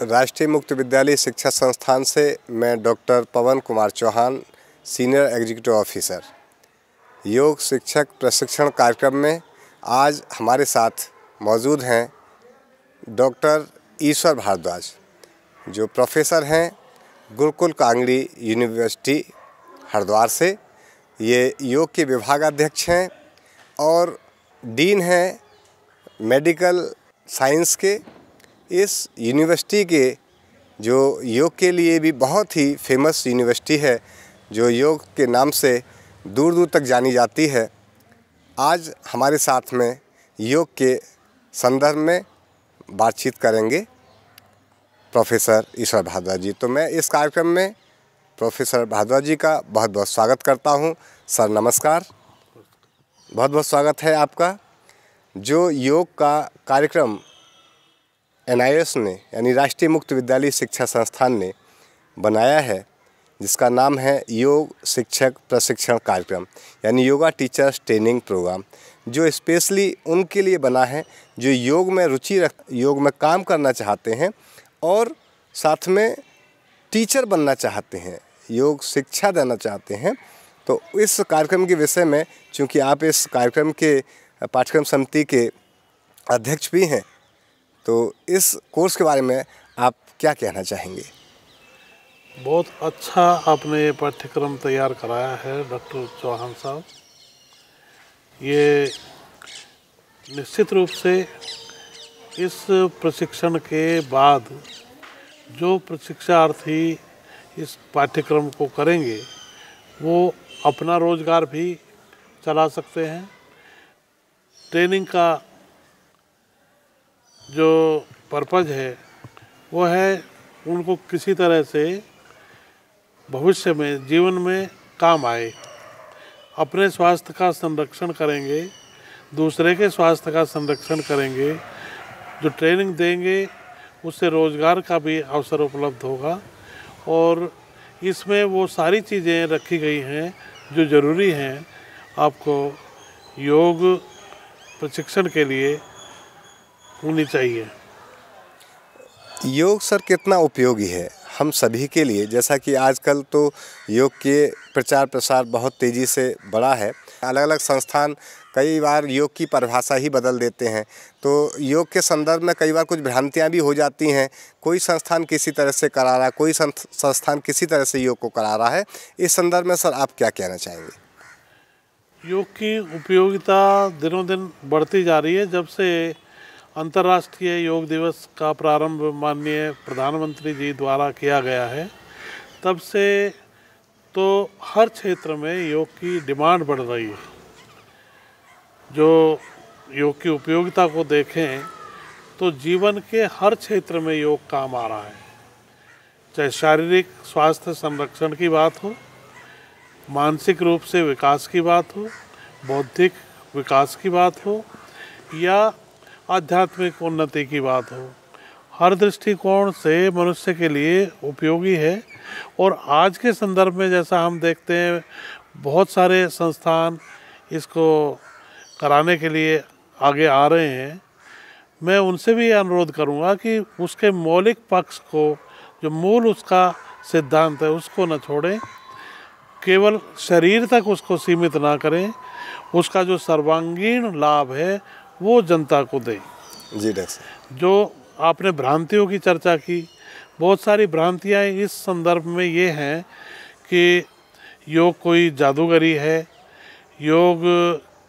राष्ट्रीय मुक्त विद्यालय शिक्षा संस्थान से मैं doctor Pawan Kumar Chauhan senior executive officer योग शिक्षक प्रशिक्षण कार्यक्रम में आज हमारे साथ मौजूद हैं डॉक्टर ईश्वर भारद्वाज जो प्रोफेसर हैं गुरुकुल कांगड़ी यूनिवर्सिटी हरिद्वार से ये योग के विभागाध्यक्ष हैं और डीन हैं मेडिकल साइंस के इस यूनिवर्सिटी के जो योग के लिए भी बहुत ही फेमस यूनिवर्सिटी है जो योग के नाम से दूर दूर तक जानी जाती है आज हमारे साथ में योग के संदर्भ में बातचीत करेंगे प्रोफेसर ईश्वर भारद्वाज जी तो मैं इस कार्यक्रम में प्रोफेसर भारद्वाज जी का बहुत बहुत स्वागत करता हूं सर नमस्कार बहुत बहुत स्वागत है आपका जो योग का कार्यक्रम एन ने यानी राष्ट्रीय मुक्त विद्यालय शिक्षा संस्थान ने बनाया है जिसका नाम है योग शिक्षक प्रशिक्षण कार्यक्रम यानी योगा टीचर्स ट्रेनिंग प्रोग्राम जो स्पेशली उनके लिए बना है जो योग में रुचि रख योग में काम करना चाहते हैं और साथ में टीचर बनना चाहते हैं योग शिक्षा देना चाहते हैं तो इस कार्यक्रम के विषय में चूँकि आप इस कार्यक्रम के पाठ्यक्रम समिति के अध्यक्ष भी हैं तो इस कोर्स के बारे में आप क्या कहना चाहेंगे बहुत अच्छा आपने ये पाठ्यक्रम तैयार कराया है डॉक्टर चौहान साहब ये निश्चित रूप से इस प्रशिक्षण के बाद जो प्रशिक्षार्थी इस पाठ्यक्रम को करेंगे वो अपना रोजगार भी चला सकते हैं ट्रेनिंग का जो पर्पज़ है वो है उनको किसी तरह से भविष्य में जीवन में काम आए अपने स्वास्थ्य का संरक्षण करेंगे दूसरे के स्वास्थ्य का संरक्षण करेंगे जो ट्रेनिंग देंगे उससे रोज़गार का भी अवसर उपलब्ध होगा और इसमें वो सारी चीज़ें रखी गई हैं जो ज़रूरी हैं आपको योग प्रशिक्षण के लिए होनी चाहिए योग सर कितना उपयोगी है हम सभी के लिए जैसा कि आजकल तो योग के प्रचार प्रसार बहुत तेज़ी से बढ़ा है अलग अलग संस्थान कई बार योग की परिभाषा ही बदल देते हैं तो योग के संदर्भ में कई बार कुछ भ्रांतियाँ भी हो जाती हैं कोई संस्थान किसी तरह से करा रहा है कोई संस्थान किसी तरह से योग को करा रहा है इस संदर्भ में सर आप क्या कहना चाहेंगे योग की उपयोगिता दिनों दिन बढ़ती जा रही है जब से अंतर्राष्ट्रीय योग दिवस का प्रारंभ माननीय प्रधानमंत्री जी द्वारा किया गया है तब से तो हर क्षेत्र में योग की डिमांड बढ़ रही है जो योग की उपयोगिता को देखें तो जीवन के हर क्षेत्र में योग काम आ रहा है चाहे शारीरिक स्वास्थ्य संरक्षण की बात हो मानसिक रूप से विकास की बात हो बौद्धिक विकास की बात हो या आध्यात्मिक उन्नति की बात हो हर दृष्टिकोण से मनुष्य के लिए उपयोगी है और आज के संदर्भ में जैसा हम देखते हैं बहुत सारे संस्थान इसको कराने के लिए आगे आ रहे हैं मैं उनसे भी अनुरोध करूंगा कि उसके मौलिक पक्ष को जो मूल उसका सिद्धांत है उसको न छोड़ें केवल शरीर तक उसको सीमित ना करें उसका जो सर्वांगीण लाभ है वो जनता को दें जी डॉक्टर जो आपने भ्रांतियों की चर्चा की बहुत सारी भ्रांतियाँ इस संदर्भ में ये हैं कि योग कोई जादूगरी है योग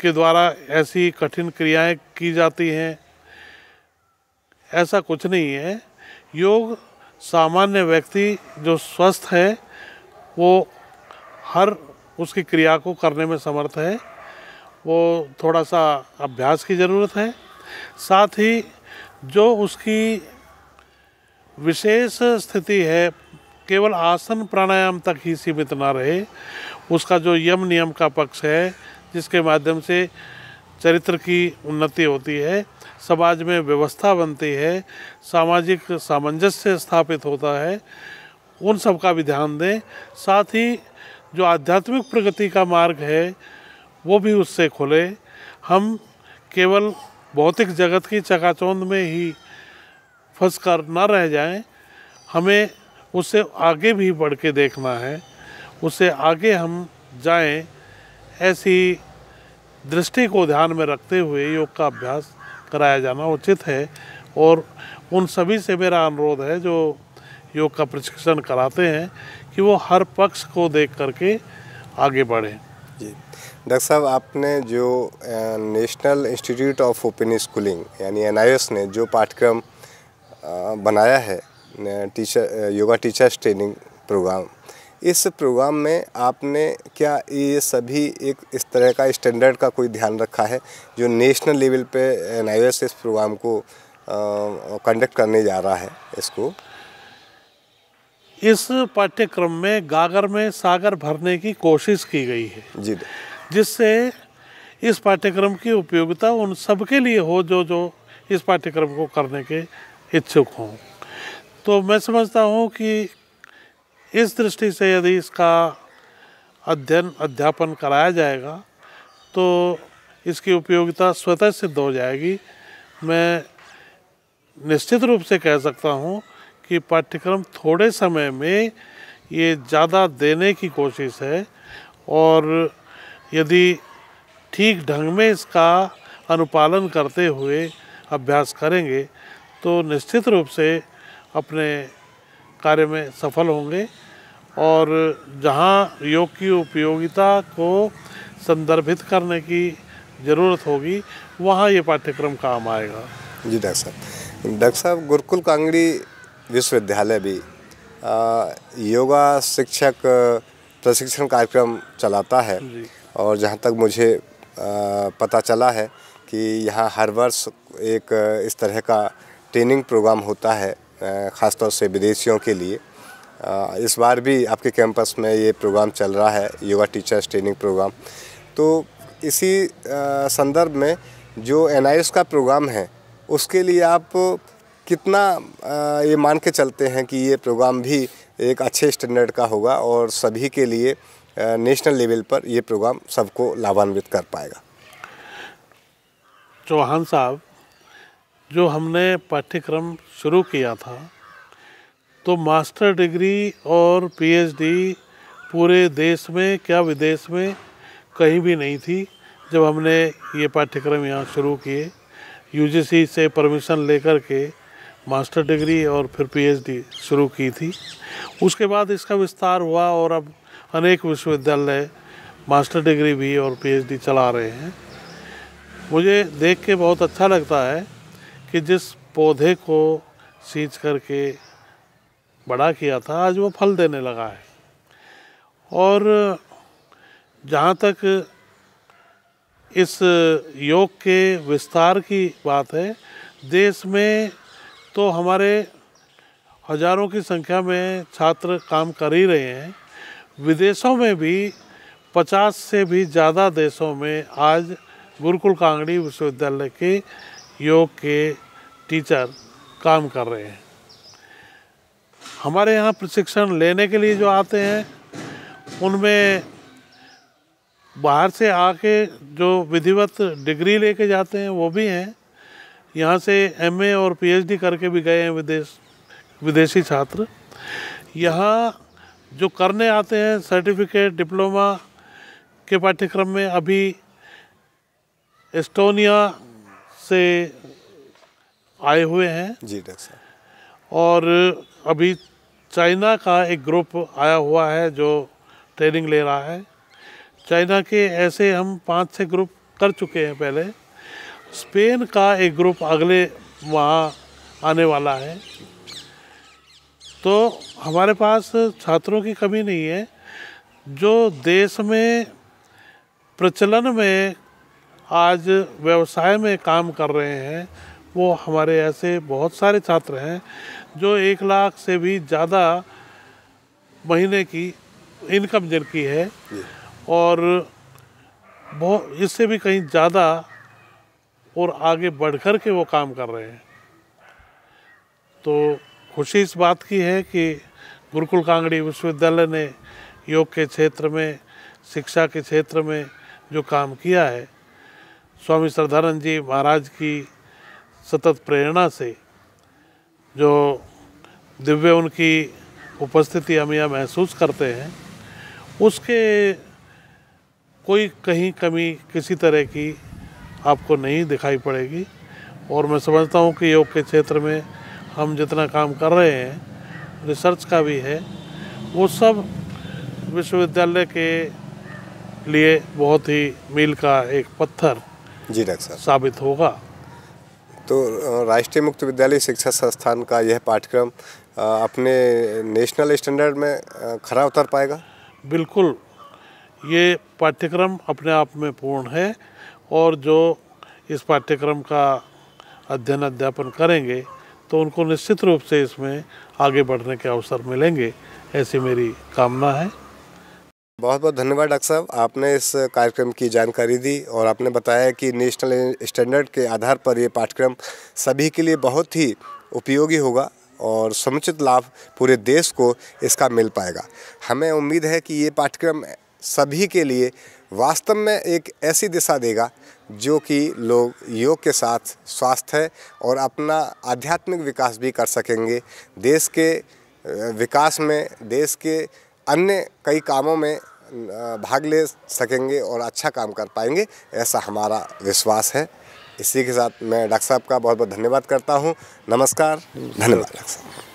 के द्वारा ऐसी कठिन क्रियाएं की जाती हैं ऐसा कुछ नहीं है योग सामान्य व्यक्ति जो स्वस्थ है वो हर उसकी क्रिया को करने में समर्थ है वो थोड़ा सा अभ्यास की ज़रूरत है साथ ही जो उसकी विशेष स्थिति है केवल आसन प्राणायाम तक ही सीमित ना रहे उसका जो यम नियम का पक्ष है जिसके माध्यम से चरित्र की उन्नति होती है समाज में व्यवस्था बनती है सामाजिक सामंजस्य स्थापित होता है उन सब का भी ध्यान दें साथ ही जो आध्यात्मिक प्रगति का मार्ग है वो भी उससे खुले हम केवल भौतिक जगत की चकाचौंध में ही फंस कर ना रह जाएं हमें उसे आगे भी बढ़ के देखना है उसे आगे हम जाएं ऐसी दृष्टि को ध्यान में रखते हुए योग का अभ्यास कराया जाना उचित है और उन सभी से मेरा अनुरोध है जो योग का प्रशिक्षण कराते हैं कि वो हर पक्ष को देख करके आगे बढ़ें जी डॉक्टर साहब आपने जो National Institute of Open Schooling यानी एन ने जो पाठ्यक्रम बनाया है teacher yoga teachers training programme इस प्रोग्राम में आपने क्या ये सभी एक इस तरह का स्टैंडर्ड का कोई ध्यान रखा है जो नेशनल लेवल पे एन इस प्रोग्राम को कंडक्ट करने जा रहा है इसको इस पाठ्यक्रम में गागर में सागर भरने की कोशिश की गई है जी जिससे इस पाठ्यक्रम की उपयोगिता उन सबके लिए हो जो जो इस पाठ्यक्रम को करने के इच्छुक हों तो मैं समझता हूँ कि इस दृष्टि से यदि इसका अध्ययन अध्यापन कराया जाएगा तो इसकी उपयोगिता स्वतः सिद्ध हो जाएगी मैं निश्चित रूप से कह सकता हूँ कि पाठ्यक्रम थोड़े समय में ये ज़्यादा देने की कोशिश है और यदि ठीक ढंग में इसका अनुपालन करते हुए अभ्यास करेंगे तो निश्चित रूप से अपने कार्य में सफल होंगे और जहाँ योग की उपयोगिता को संदर्भित करने की ज़रूरत होगी वहाँ ये पाठ्यक्रम काम आएगा जी डॉक्टर साहब डॉक्टर साहब गुरुकुल कांगड़ी विश्वविद्यालय भी आ, योगा शिक्षक प्रशिक्षण कार्यक्रम चलाता है जी और जहाँ तक मुझे पता चला है कि यहाँ हर वर्ष एक इस तरह का ट्रेनिंग प्रोग्राम होता है ख़ासतौर से विदेशियों के लिए इस बार भी आपके कैंपस में ये प्रोग्राम चल रहा है योगा टीचर्स ट्रेनिंग प्रोग्राम तो इसी संदर्भ में जो एन का प्रोग्राम है उसके लिए आप कितना ये मान के चलते हैं कि ये प्रोग्राम भी एक अच्छे स्टैंडर्ड का होगा और सभी के लिए नेशनल लेवल पर ये प्रोग्राम सबको लाभान्वित कर पाएगा चौहान साहब जो हमने पाठ्यक्रम शुरू किया था तो मास्टर डिग्री और पीएचडी पूरे देश में क्या विदेश में कहीं भी नहीं थी जब हमने ये पाठ्यक्रम यहाँ शुरू किए यूजीसी से परमिशन लेकर के मास्टर डिग्री और फिर पीएचडी शुरू की थी उसके बाद इसका विस्तार हुआ और अब अनेक विश्वविद्यालय मास्टर डिग्री भी और पीएचडी चला रहे हैं मुझे देख के बहुत अच्छा लगता है कि जिस पौधे को सींच करके बड़ा किया था आज वो फल देने लगा है और जहाँ तक इस योग के विस्तार की बात है देश में तो हमारे हजारों की संख्या में छात्र काम कर ही रहे हैं विदेशों में भी 50 से भी ज़्यादा देशों में आज गुरुकुल कांगड़ी विश्वविद्यालय के योग के टीचर काम कर रहे हैं हमारे यहाँ प्रशिक्षण लेने के लिए जो आते हैं उनमें बाहर से आके जो विधिवत डिग्री लेके जाते हैं वो भी हैं यहाँ से एमए और पीएचडी करके भी गए हैं विदेश विदेशी छात्र यहाँ जो करने आते हैं सर्टिफिकेट डिप्लोमा के पाठ्यक्रम में अभी एस्टोनिया से आए हुए हैं जी डॉक्टर और अभी चाइना का एक ग्रुप आया हुआ है जो ट्रेनिंग ले रहा है चाइना के ऐसे हम पांच छः ग्रुप कर चुके हैं पहले स्पेन का एक ग्रुप अगले वहाँ आने वाला है तो हमारे पास छात्रों की कमी नहीं है जो देश में प्रचलन में आज व्यवसाय में काम कर रहे हैं वो हमारे ऐसे बहुत सारे छात्र हैं जो एक लाख से भी ज़्यादा महीने की इनकम जिनकी है और बहुत इससे भी कहीं ज़्यादा और आगे बढ़ कर के वो काम कर रहे हैं तो खुशी इस बात की है कि गुरुकुल कांगड़ी विश्वविद्यालय ने योग के क्षेत्र में शिक्षा के क्षेत्र में जो काम किया है स्वामी सरदानंद जी महाराज की सतत प्रेरणा से जो दिव्य उनकी उपस्थिति हम यह महसूस करते हैं उसके कोई कहीं कमी किसी तरह की आपको नहीं दिखाई पड़ेगी और मैं समझता हूँ कि योग के क्षेत्र में हम जितना काम कर रहे हैं रिसर्च का भी है वो सब विश्वविद्यालय के लिए बहुत ही मील का एक पत्थर जी डॉक्टर साबित होगा तो राष्ट्रीय मुक्त विद्यालय शिक्षा संस्थान का यह पाठ्यक्रम अपने नेशनल स्टैंडर्ड में खरा उतर पाएगा बिल्कुल ये पाठ्यक्रम अपने आप में पूर्ण है और जो इस पाठ्यक्रम का अध्ययन अध्यापन करेंगे तो उनको निश्चित रूप से इसमें आगे बढ़ने के अवसर मिलेंगे ऐसी मेरी कामना है बहुत बहुत धन्यवाद डॉक्टर साहब आपने इस कार्यक्रम की जानकारी दी और आपने बताया कि नेशनल स्टैंडर्ड के आधार पर ये पाठ्यक्रम सभी के लिए बहुत ही उपयोगी होगा और समुचित लाभ पूरे देश को इसका मिल पाएगा हमें उम्मीद है कि ये पाठ्यक्रम सभी के लिए वास्तव में एक ऐसी दिशा देगा जो कि लोग योग के साथ स्वास्थ्य है और अपना आध्यात्मिक विकास भी कर सकेंगे देश के विकास में देश के अन्य कई कामों में भाग ले सकेंगे और अच्छा काम कर पाएंगे ऐसा हमारा विश्वास है इसी के साथ मैं डॉक्टर साहब का बहुत बहुत धन्यवाद करता हूँ नमस्कार धन्यवाद डॉक्टर साहब